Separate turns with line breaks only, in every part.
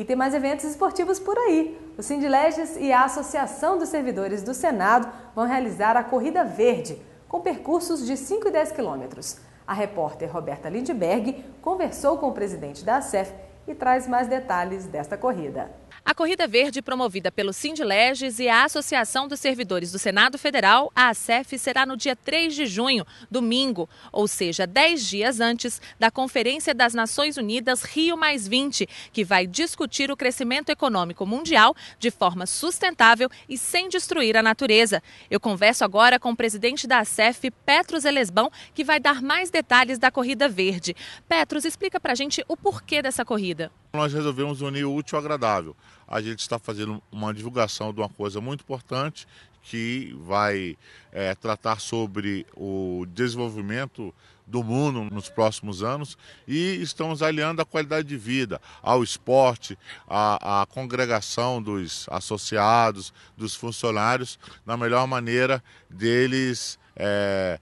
E tem mais eventos esportivos por aí. O Sindileges e a Associação dos Servidores do Senado vão realizar a Corrida Verde, com percursos de 5 e 10 quilômetros. A repórter Roberta Lindberg conversou com o presidente da ASEF e traz mais detalhes desta corrida.
A Corrida Verde, promovida pelo Sindileges e a Associação dos Servidores do Senado Federal, a ASEF, será no dia 3 de junho, domingo, ou seja, 10 dias antes da Conferência das Nações Unidas Rio que vai discutir o crescimento econômico mundial de forma sustentável e sem destruir a natureza. Eu converso agora com o presidente da ASEF, Petros Elesbão, que vai dar mais detalhes da Corrida Verde. Petros, explica pra gente o porquê dessa corrida.
Nós resolvemos unir o útil ao agradável. A gente está fazendo uma divulgação de uma coisa muito importante que vai é, tratar sobre o desenvolvimento do mundo nos próximos anos e estamos aliando a qualidade de vida ao esporte, à, congregação dos associados, dos funcionários, na melhor maneira deles. É,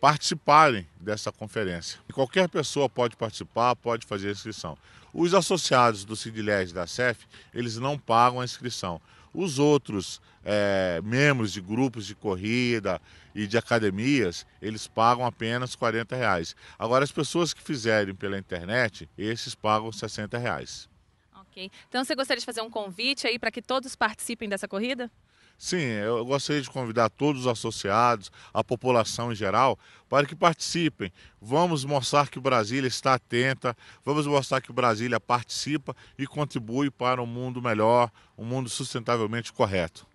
participarem dessa conferência. E qualquer pessoa pode participar, pode fazer a inscrição. Os associados do CIDLES da CEF, eles não pagam a inscrição. Os outros é, membros de grupos de corrida e de academias, eles pagam apenas 40 reais. Agora, as pessoas que fizerem pela internet, esses pagam 60 reais.
Ok. Então, você gostaria de fazer um convite aí para que todos participem dessa corrida?
Sim, eu gostaria de convidar todos os associados, a população em geral, para que participem. Vamos mostrar que Brasília está atenta, vamos mostrar que Brasília participa e contribui para um mundo melhor, um mundo sustentavelmente correto.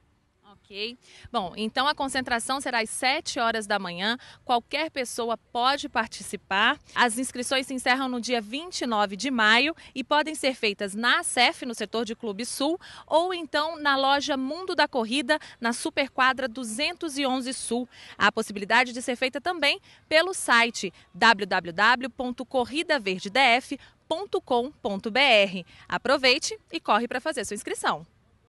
Ok. Bom, então a concentração será às 7 horas da manhã. Qualquer pessoa pode participar. As inscrições se encerram no dia 29 de maio e podem ser feitas na CEF, no setor de Clube Sul, ou então na loja Mundo da Corrida, na Superquadra 211 Sul. Há a possibilidade de ser feita também pelo site www.corridaverdedf.com.br. Aproveite e corre para fazer sua inscrição.